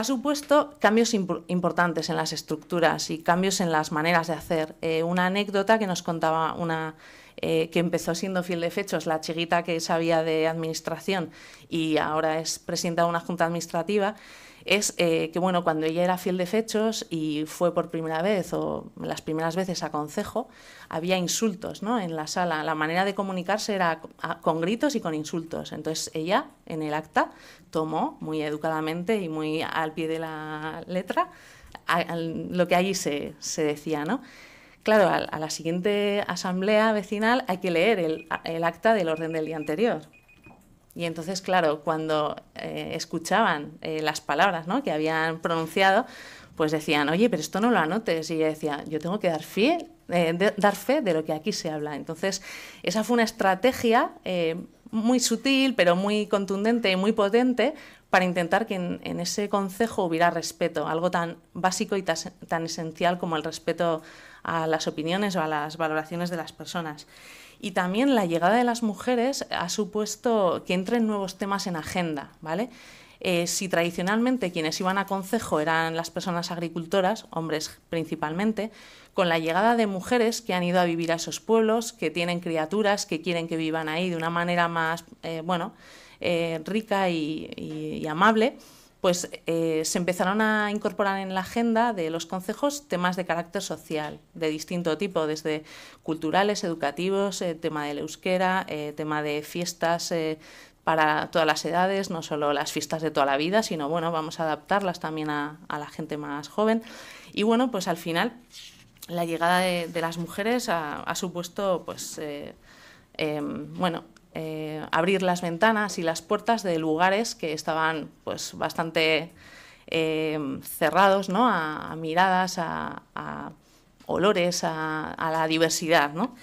ha supuesto cambios importantes en las estructuras y cambios en las maneras de hacer. Eh, una anécdota que nos contaba una eh, que empezó siendo fiel de fechos, la chiquita que sabía de administración y ahora es presidenta de una junta administrativa, es eh, que, bueno, cuando ella era fiel de fechos y fue por primera vez o las primeras veces a concejo, había insultos ¿no? en la sala. La manera de comunicarse era con gritos y con insultos. Entonces ella, en el acta, tomó muy educadamente y muy al pie de la letra lo que allí se, decía, ¿no? claro, a, la siguiente asamblea vecinal hay que leer el, acta del orden del día anterior. Y entonces, claro, cuando eh, escuchaban eh, las palabras ¿no? que habían pronunciado, pues decían, oye, pero esto no lo anotes. Y ella decía, yo tengo que dar, fiel, eh, dar fe de lo que aquí se habla. Entonces, esa fue una estrategia muy sutil, pero muy contundente y muy potente para intentar que en, ese consejo hubiera respeto, algo tan básico y tan esencial como el respeto a las opiniones o a las valoraciones de las personas. Y también la llegada de las mujeres ha supuesto que entren nuevos temas en agenda, ¿vale? Eh, si tradicionalmente quienes iban a concejo eran las personas agricultoras, hombres principalmente, con la llegada de mujeres que han ido a vivir a esos pueblos, que tienen criaturas, que quieren que vivan ahí de una manera más, eh, bueno, eh, rica y, amable, pues se empezaron a incorporar en la agenda de los concejos temas de carácter social, de distinto tipo, desde culturales, educativos, tema del euskera, tema de fiestas para todas las edades, no solo las fiestas de toda la vida, sino bueno, vamos a adaptarlas también a, la gente más joven. Y bueno, pues al final la llegada de, las mujeres ha, supuesto pues eh, eh, bueno eh, abrir las ventanas y las puertas de lugares que estaban pues bastante cerrados ¿no? a, miradas, a, olores, a, a, la diversidad. ¿no?